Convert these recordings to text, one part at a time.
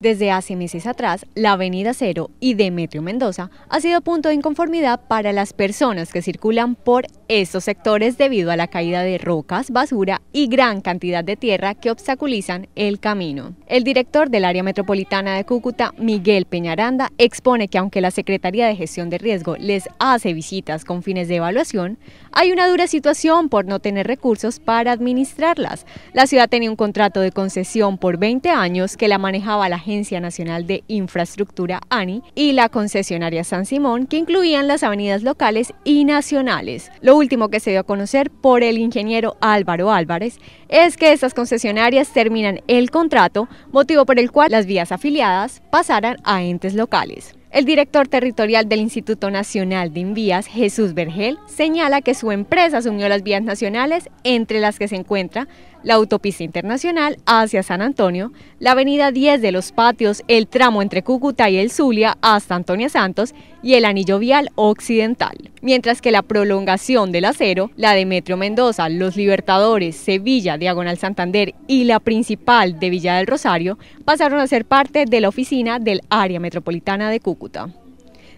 Desde hace meses atrás, la Avenida Cero y Demetrio Mendoza ha sido punto de inconformidad para las personas que circulan por estos sectores debido a la caída de rocas, basura y gran cantidad de tierra que obstaculizan el camino. El director del área metropolitana de Cúcuta, Miguel Peñaranda, expone que aunque la Secretaría de Gestión de Riesgo les hace visitas con fines de evaluación, hay una dura situación por no tener recursos para administrarlas. La ciudad tenía un contrato de concesión por 20 años que la manejaba la Agencia Nacional de Infraestructura ANI y la concesionaria San Simón, que incluían las avenidas locales y nacionales. Lo último que se dio a conocer por el ingeniero Álvaro Álvarez es que estas concesionarias terminan el contrato, motivo por el cual las vías afiliadas pasarán a entes locales. El director territorial del Instituto Nacional de Invías, Jesús Vergel, señala que su empresa asumió las vías nacionales, entre las que se encuentra la autopista internacional hacia San Antonio, la avenida 10 de los Patios, el tramo entre Cúcuta y el Zulia hasta Antonia Santos y el anillo vial occidental, mientras que la prolongación del acero, la de Metro Mendoza, Los Libertadores, Sevilla, Diagonal Santander y la principal de Villa del Rosario pasaron a ser parte de la oficina del área metropolitana de Cúcuta.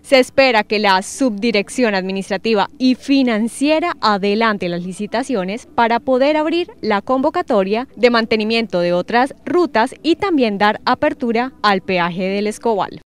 Se espera que la Subdirección Administrativa y Financiera adelante las licitaciones para poder abrir la convocatoria de mantenimiento de otras rutas y también dar apertura al peaje del Escobal.